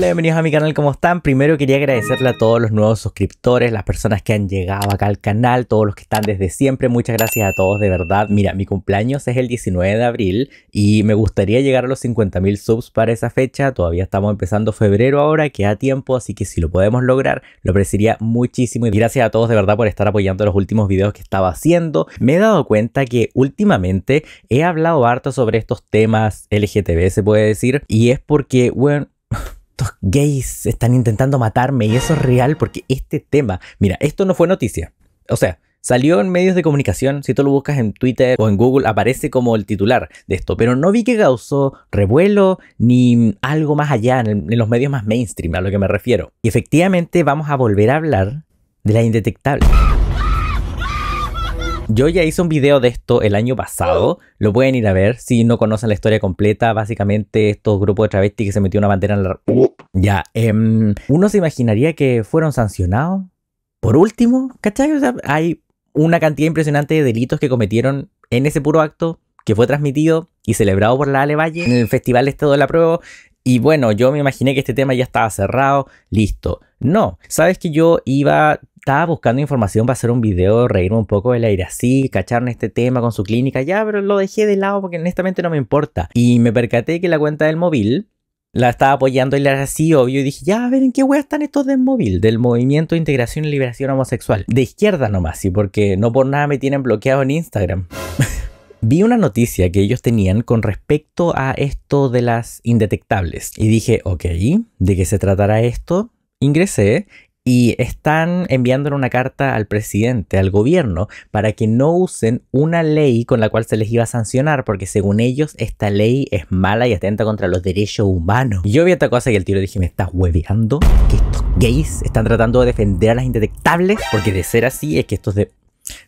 Hola, bienvenidos a mi canal, ¿cómo están? Primero quería agradecerle a todos los nuevos suscriptores, las personas que han llegado acá al canal, todos los que están desde siempre, muchas gracias a todos, de verdad. Mira, mi cumpleaños es el 19 de abril y me gustaría llegar a los 50.000 subs para esa fecha, todavía estamos empezando febrero ahora, queda tiempo, así que si lo podemos lograr, lo apreciaría muchísimo y gracias a todos de verdad por estar apoyando los últimos videos que estaba haciendo. Me he dado cuenta que últimamente he hablado harto sobre estos temas LGTB, se puede decir, y es porque, bueno, estos gays están intentando matarme y eso es real porque este tema, mira, esto no fue noticia. O sea, Salió en medios de comunicación, si tú lo buscas en Twitter o en Google aparece como el titular de esto, pero no vi que causó revuelo ni algo más allá en, los medios más mainstream, a lo que me refiero. Y efectivamente vamos a volver a hablar de la indetectable. Yo ya hice un video de esto el año pasado, lo pueden ir a ver si no conocen la historia completa, básicamente estos grupos de travestis que se metió una bandera en la... Uh. Ya, em, uno se imaginaría que fueron sancionados. Por último, ¿cachai? hay una cantidad impresionante de delitos que cometieron en ese puro acto que fue transmitido y celebrado por la Ale Valle en el Festival Estado de la Prueba y bueno, yo me imaginé que este tema ya estaba cerrado, listo. No, sabes que yo iba, estaba buscando información para hacer un video, reírme un poco del aire así, cacharme este tema con su clínica, ya, pero lo dejé de lado porque honestamente no me importa. Y me percaté que la cuenta del móvil la estaba apoyando y la así, obvio, y dije, ya, a ver, ¿en qué hueá están estos del móvil? Del Movimiento de Integración y Liberación Homosexual. De izquierda nomás, sí, porque no por nada me tienen bloqueado en Instagram. vi una noticia que ellos tenían con respecto a esto de las indetectables y dije, ok, ¿de qué se tratará esto? Ingresé y están enviándole una carta al presidente, al gobierno, para que no usen una ley con la cual se les iba a sancionar, porque según ellos esta ley es mala y atenta contra los derechos humanos. Y yo vi esta cosa y el tiro dije, me estás hueveando, que estos gays están tratando de defender a las indetectables, porque de ser así es que estos de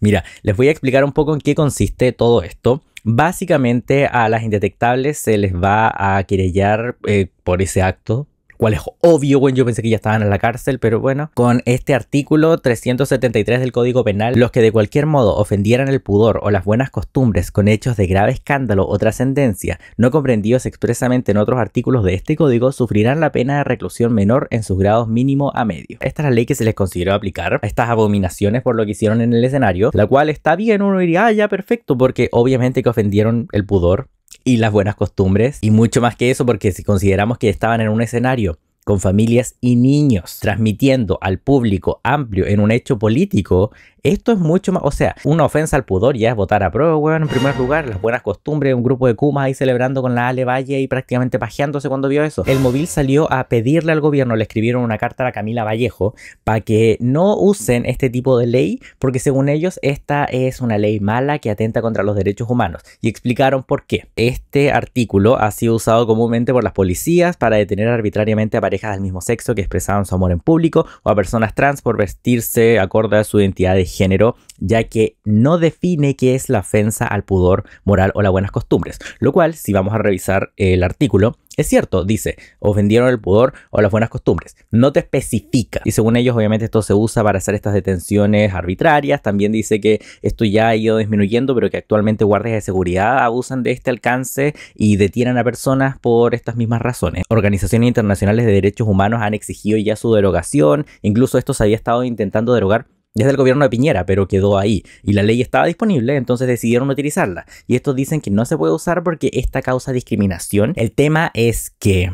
Mira, les voy a explicar un poco en qué consiste todo esto. Básicamente a las indetectables se les va a querellar eh, por ese acto cual es obvio, bueno, yo pensé que ya estaban en la cárcel, pero bueno, con este artículo 373 del Código Penal, los que de cualquier modo ofendieran el pudor o las buenas costumbres con hechos de grave escándalo o trascendencia, no comprendidos expresamente en otros artículos de este código, sufrirán la pena de reclusión menor en sus grados mínimo a medio. Esta es la ley que se les consideró aplicar a estas abominaciones por lo que hicieron en el escenario, la cual está bien, uno diría, ah, ya, perfecto, porque obviamente que ofendieron el pudor y las buenas costumbres y mucho más que eso porque si consideramos que estaban en un escenario con familias y niños, transmitiendo al público amplio en un hecho político, esto es mucho más, o sea, una ofensa al pudor ya es votar a prueba, weón, en primer lugar, las buenas costumbres, de un grupo de Kumas ahí celebrando con la Ale Valle y prácticamente pajeándose cuando vio eso. El móvil salió a pedirle al gobierno, le escribieron una carta a Camila Vallejo para que no usen este tipo de ley, porque según ellos esta es una ley mala que atenta contra los derechos humanos. Y explicaron por qué. Este artículo ha sido usado comúnmente por las policías para detener arbitrariamente a parejas del mismo sexo que expresaban su amor en público o a personas trans por vestirse acorde a su identidad de género, ya que no define qué es la ofensa al pudor moral o las buenas costumbres. Lo cual, si vamos a revisar el artículo, es cierto, dice, ofendieron el pudor o las buenas costumbres. No te especifica. Y según ellos, obviamente esto se usa para hacer estas detenciones arbitrarias. También dice que esto ya ha ido disminuyendo, pero que actualmente guardias de seguridad abusan de este alcance y detienen a personas por estas mismas razones. Organizaciones internacionales de derechos humanos han exigido ya su derogación. Incluso esto se había estado intentando derogar es del gobierno de Piñera, pero quedó ahí. Y la ley estaba disponible, entonces decidieron utilizarla. Y estos dicen que no se puede usar porque esta causa discriminación. El tema es que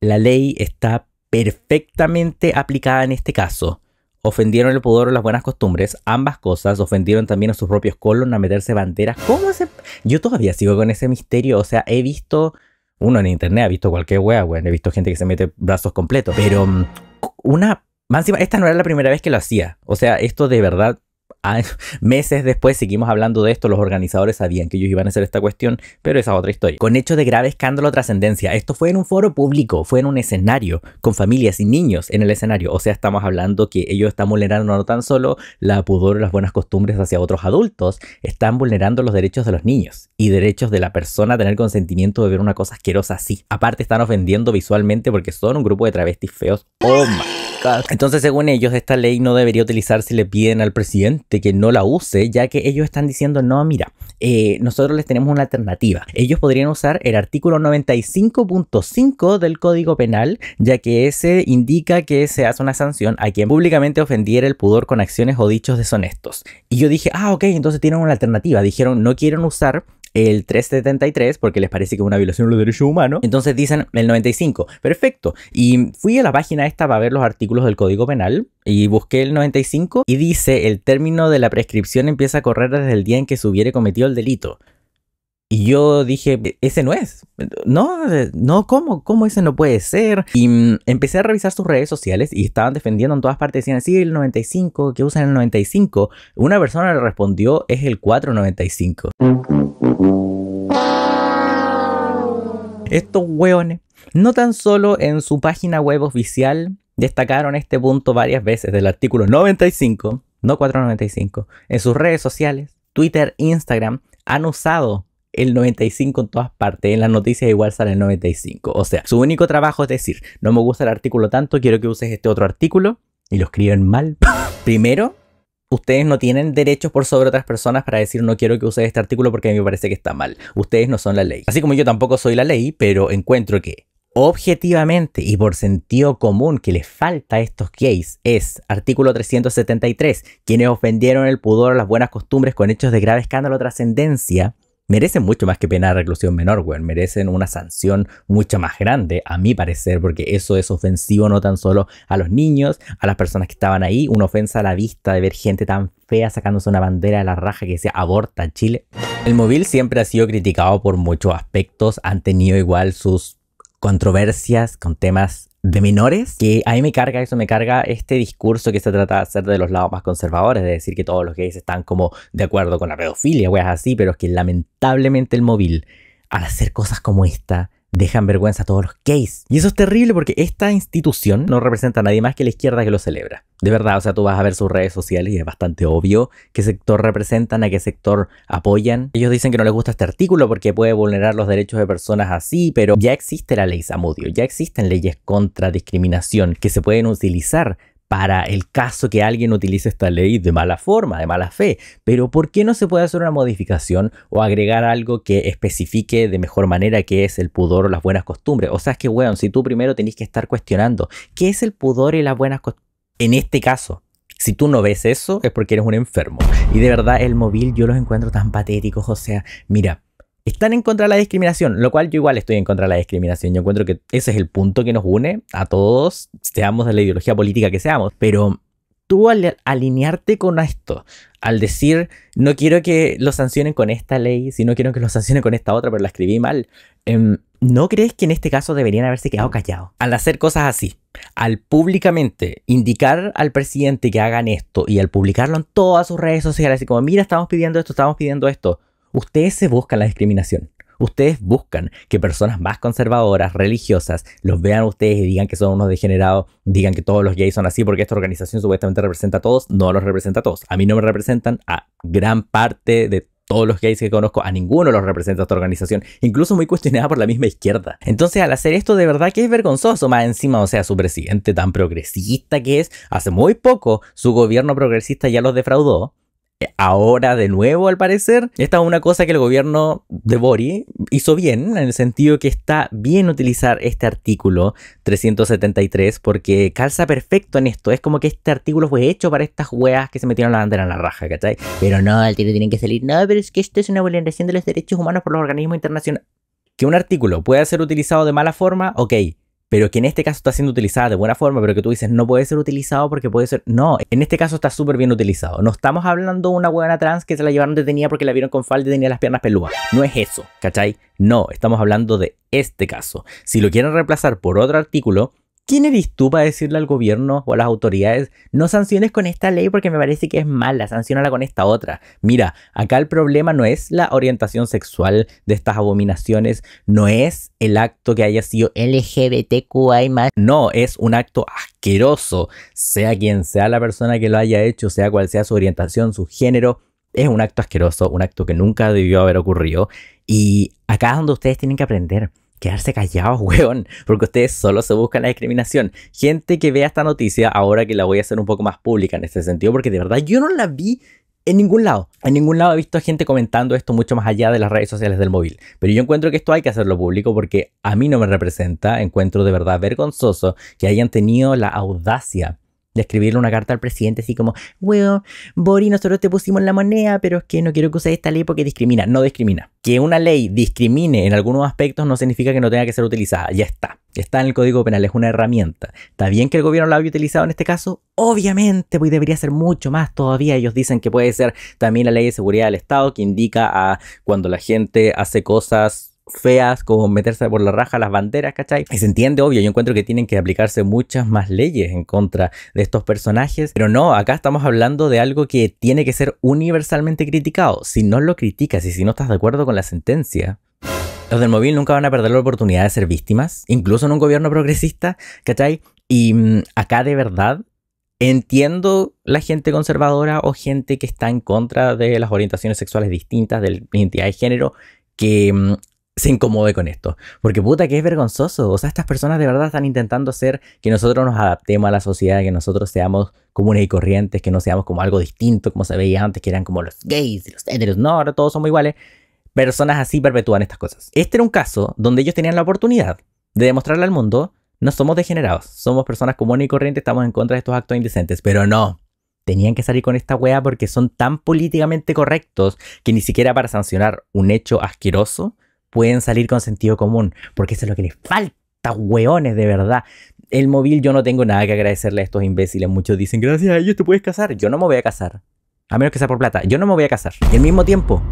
la ley está perfectamente aplicada en este caso. Ofendieron el pudor o las buenas costumbres, ambas cosas. Ofendieron también a sus propios colon a meterse banderas. ¿Cómo se...? Yo todavía sigo con ese misterio. O sea, he visto... Uno en internet ha visto cualquier wea, weón. He visto gente que se mete brazos completos. Pero mm, una más esta no era la primera vez que lo hacía. O sea, esto de verdad, ah, meses después seguimos hablando de esto. Los organizadores sabían que ellos iban a hacer esta cuestión, pero esa es otra historia. Con hechos de grave escándalo trascendencia. Esto fue en un foro público, fue en un escenario, con familias y niños en el escenario. O sea, estamos hablando que ellos están vulnerando no tan solo la pudor o las buenas costumbres hacia otros adultos, están vulnerando los derechos de los niños y derechos de la persona a tener consentimiento de ver una cosa asquerosa así. Aparte, están ofendiendo visualmente porque son un grupo de travestis feos. ¡Oh, entonces, según ellos, esta ley no debería utilizarse si le piden al presidente que no la use, ya que ellos están diciendo, no, mira, eh, nosotros les tenemos una alternativa. Ellos podrían usar el artículo 95.5 del Código Penal, ya que ese indica que se hace una sanción a quien públicamente ofendiera el pudor con acciones o dichos deshonestos. Y yo dije, ah, ok, entonces tienen una alternativa. Dijeron, no quieren usar el 373 porque les parece que es una violación de los derechos humanos. Entonces dicen el 95. Perfecto. Y fui a la página esta para ver los artículos del Código Penal y busqué el 95 y dice el término de la prescripción empieza a correr desde el día en que se hubiere cometido el delito. Y yo dije, ese no es. No, no, ¿cómo? ¿Cómo ese no puede ser? Y mm, empecé a revisar sus redes sociales y estaban defendiendo en todas partes. Decían, sí, el 95, que usan el 95. Una persona le respondió, es el 495. Estos hueones, no tan solo en su página web oficial, destacaron este punto varias veces del artículo 95, no 495, en sus redes sociales, Twitter, Instagram, han usado el 95 en todas partes, en las noticias igual sale el 95. O sea, su único trabajo es decir, no me gusta el artículo tanto, quiero que uses este otro artículo, y lo escriben mal. Primero, Ustedes no tienen derechos por sobre otras personas para decir no quiero que use este artículo porque me parece que está mal. Ustedes no son la ley. Así como yo tampoco soy la ley, pero encuentro que objetivamente y por sentido común que les falta a estos gays es artículo 373, quienes ofendieron el pudor a las buenas costumbres con hechos de grave escándalo o trascendencia, merecen mucho más que pena de reclusión menor, weón. Merecen una sanción mucho más grande, a mi parecer, porque eso es ofensivo no tan solo a los niños, a las personas que estaban ahí, una ofensa a la vista de ver gente tan fea sacándose una bandera de la raja que decía aborta Chile. El móvil siempre ha sido criticado por muchos aspectos, han tenido igual sus controversias con temas de menores, que a mí me carga eso, me carga este discurso que se trata de hacer de los lados más conservadores, de decir que todos los gays están como de acuerdo con la pedofilia, weas así, pero es que lamentablemente el móvil, al hacer cosas como esta, dejan vergüenza a todos los gays. Y eso es terrible porque esta institución no representa a nadie más que la izquierda que lo celebra. De verdad, o sea, tú vas a ver sus redes sociales y es bastante obvio qué sector representan, a qué sector apoyan. Ellos dicen que no les gusta este artículo porque puede vulnerar los derechos de personas así, pero ya existe la ley Samudio, ya existen leyes contra discriminación que se pueden utilizar para el caso que alguien utilice esta ley de mala forma, de mala fe. Pero ¿por qué no se puede hacer una modificación o agregar algo que especifique de mejor manera qué es el pudor o las buenas costumbres? O sea, es que, weón, si tú primero tenés que estar cuestionando qué es el pudor y las buenas costumbres en este caso. Si tú no ves eso, es porque eres un enfermo. Y de verdad, el móvil yo los encuentro tan patéticos. O sea, mira, están en contra de la discriminación, lo cual yo igual estoy en contra de la discriminación. Yo encuentro que ese es el punto que nos une a todos, seamos de la ideología política que seamos, pero tú al alinearte con esto, al decir, no quiero que lo sancionen con esta ley, si no quiero que lo sancionen con esta otra, pero la escribí mal, em, ¿no crees que en este caso deberían haberse quedado callados? Al hacer cosas así, al públicamente indicar al presidente que hagan esto y al publicarlo en todas sus redes sociales, así como, mira, estamos pidiendo esto, estamos pidiendo esto, ustedes se buscan la discriminación. Ustedes buscan que personas más conservadoras, religiosas, los vean a ustedes y digan que son unos degenerados, digan que todos los gays son así porque esta organización supuestamente representa a todos, no los representa a todos. A mí no me representan a gran parte de todos los gays que conozco, a ninguno los representa esta organización, incluso muy cuestionada por la misma izquierda. Entonces, al hacer esto, de verdad que es vergonzoso, más encima, o sea, su presidente tan progresista que es, hace muy poco su gobierno progresista ya los defraudó, ahora de nuevo al parecer. Esta es una cosa que el gobierno de Bori hizo bien, en el sentido que está bien utilizar este artículo 373 porque calza perfecto en esto. Es como que este artículo fue hecho para estas weas que se metieron la bandera en la raja, ¿cachai? Pero no, al tiro tienen que salir. No, pero es que esto es una vulneración de los derechos humanos por los organismos internacionales. Que un artículo pueda ser utilizado de mala forma, ok, pero que en este caso está siendo utilizada de buena forma, pero que tú dices no puede ser utilizado porque puede ser. No, en este caso está súper bien utilizado. No estamos hablando de una buena trans que se la llevaron detenida porque la vieron con falda y tenía las piernas peludas. No es eso, ¿cachai? No, estamos hablando de este caso. Si lo quieren reemplazar por otro artículo, ¿Quién eres tú para decirle al gobierno o a las autoridades, no sanciones con esta ley porque me parece que es mala, sancionala con esta otra? Mira, acá el problema no es la orientación sexual de estas abominaciones, no es el acto que haya sido LGBTQI, no, es un acto asqueroso, sea quien sea la persona que lo haya hecho, sea cual sea su orientación, su género, es un acto asqueroso, un acto que nunca debió haber ocurrido. Y acá es donde ustedes tienen que aprender quedarse callados, weón, porque ustedes solo se buscan la discriminación. Gente que vea esta noticia ahora que la voy a hacer un poco más pública en este sentido, porque de verdad yo no la vi en ningún lado. En ningún lado he visto gente comentando esto mucho más allá de las redes sociales del móvil. Pero yo encuentro que esto hay que hacerlo público porque a mí no me representa. Encuentro de verdad vergonzoso que hayan tenido la audacia de escribirle una carta al presidente así como, bueno Bori, nosotros te pusimos la moneda, pero es que no quiero que uses esta ley porque discrimina. No discrimina. Que una ley discrimine en algunos aspectos no significa que no tenga que ser utilizada. Ya está. Está en el Código Penal, es una herramienta. ¿Está bien que el gobierno la haya utilizado en este caso? Obviamente, pues debería ser mucho más todavía. Ellos dicen que puede ser también la ley de seguridad del Estado que indica a cuando la gente hace cosas feas, como meterse por la raja las banderas, ¿cachai? Y se entiende, obvio, yo encuentro que tienen que aplicarse muchas más leyes en contra de estos personajes, pero no, acá estamos hablando de algo que tiene que ser universalmente criticado. Si no lo criticas y si no estás de acuerdo con la sentencia, los del móvil nunca van a perder la oportunidad de ser víctimas, incluso en un gobierno progresista, ¿cachai? Y mm, acá de verdad entiendo la gente conservadora o gente que está en contra de las orientaciones sexuales distintas, de la identidad de género, que mm, se incomode con esto. Porque puta que es vergonzoso. O sea, estas personas de verdad están intentando hacer que nosotros nos adaptemos a la sociedad, que nosotros seamos comunes y corrientes, que no seamos como algo distinto, como se veía antes, que eran como los gays, los heteros. No, ahora todos somos iguales. Personas así perpetúan estas cosas. Este era un caso donde ellos tenían la oportunidad de demostrarle al mundo, no somos degenerados, somos personas comunes y corrientes, estamos en contra de estos actos indecentes. Pero no, tenían que salir con esta wea porque son tan políticamente correctos que ni siquiera para sancionar un hecho asqueroso pueden salir con sentido común, porque eso es lo que les falta, hueones, de verdad. El móvil, yo no tengo nada que agradecerle a estos imbéciles. Muchos dicen, gracias a ellos te puedes casar. Yo no me voy a casar. A menos que sea por plata. Yo no me voy a casar. Y al mismo tiempo,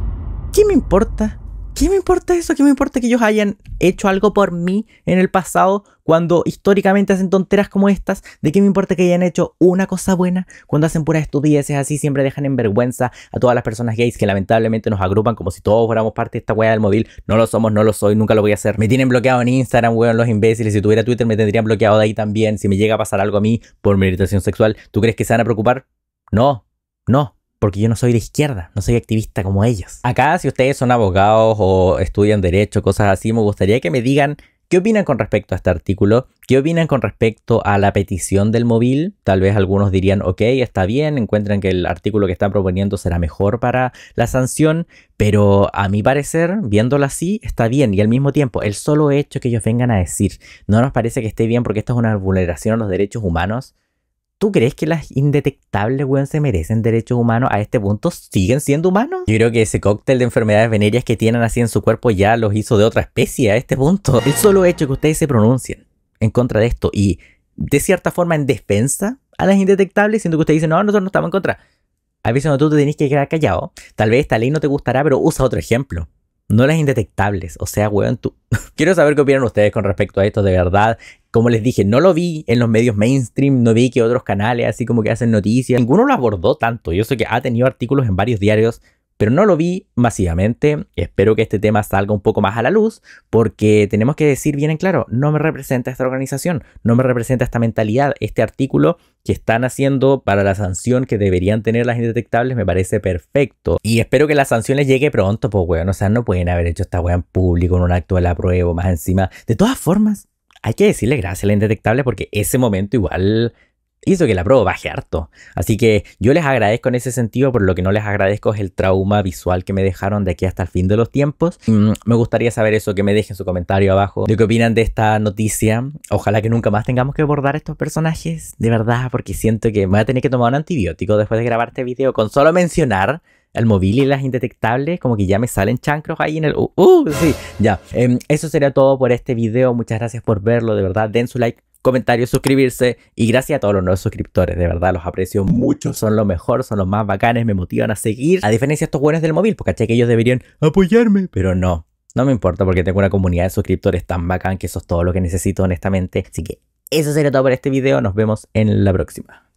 ¿qué me importa? ¿Qué me importa eso? ¿Qué me importa que ellos hayan hecho algo por mí en el pasado cuando históricamente hacen tonteras como estas? ¿De qué me importa que hayan hecho una cosa buena cuando hacen puras Es así? Siempre dejan en vergüenza a todas las personas gays que lamentablemente nos agrupan como si todos fuéramos parte de esta weá del móvil. No lo somos, no lo soy, nunca lo voy a hacer. Me tienen bloqueado en Instagram, weón, los imbéciles. Si tuviera Twitter me tendrían bloqueado de ahí también. Si me llega a pasar algo a mí por mi irritación sexual, ¿tú crees que se van a preocupar? No, no, porque yo no soy de izquierda, no soy activista como ellos. Acá, si ustedes son abogados o estudian derecho, cosas así, me gustaría que me digan ¿Qué opinan con respecto a este artículo? ¿Qué opinan con respecto a la petición del móvil? Tal vez algunos dirían, ok, está bien, encuentran que el artículo que están proponiendo será mejor para la sanción, pero a mi parecer, viéndolo así, está bien. Y al mismo tiempo, el solo hecho que ellos vengan a decir, no nos parece que esté bien porque esto es una vulneración a los derechos humanos, ¿Tú crees que las indetectables, weón, se merecen derechos humanos a este punto? ¿Siguen siendo humanos? Yo creo que ese cóctel de enfermedades venéreas que tienen así en su cuerpo ya los hizo de otra especie a este punto. El solo hecho que ustedes se pronuncien en contra de esto y de cierta forma en defensa a las indetectables, siendo que ustedes dicen, no, nosotros no estamos en contra. A veces no tú te tienes que quedar callado. Tal vez esta ley no te gustará, pero usa otro ejemplo no las indetectables. O sea, weón, tú. Quiero saber qué opinan ustedes con respecto a esto, de verdad. Como les dije, no lo vi en los medios mainstream, no vi que otros canales así como que hacen noticias. Ninguno lo abordó tanto. Yo sé que ha tenido artículos en varios diarios, pero no lo vi masivamente. Espero que este tema salga un poco más a la luz, porque tenemos que decir bien en claro, no me representa esta organización, no me representa esta mentalidad, este artículo que están haciendo para la sanción que deberían tener las indetectables me parece perfecto. Y espero que las sanciones les llegue pronto, pues weón, o sea, no pueden haber hecho esta weón en público, en un acto de la prueba, más encima. De todas formas, hay que decirle gracias a la indetectable porque ese momento igual hizo que la prueba baje harto. Así que yo les agradezco en ese sentido, por lo que no les agradezco es el trauma visual que me dejaron de aquí hasta el fin de los tiempos. Mm, me gustaría saber eso, que me dejen su comentario abajo, de qué opinan de esta noticia. Ojalá que nunca más tengamos que abordar estos personajes, de verdad, porque siento que me voy a tener que tomar un antibiótico después de grabar este video con solo mencionar el móvil y las indetectables, como que ya me salen chancros ahí en el... Uh, uh sí, ya. Em, eso sería todo por este video. Muchas gracias por verlo. De verdad, den su like, comentario, suscribirse. Y gracias a todos los nuevos suscriptores. De verdad, los aprecio mucho. Son lo mejor, son los más bacanes, me motivan a seguir. A diferencia de estos buenos del móvil, porque caché que ellos deberían apoyarme, pero no. No me importa porque tengo una comunidad de suscriptores tan bacán que eso es todo lo que necesito honestamente. Así que eso sería todo por este video. Nos vemos en la próxima.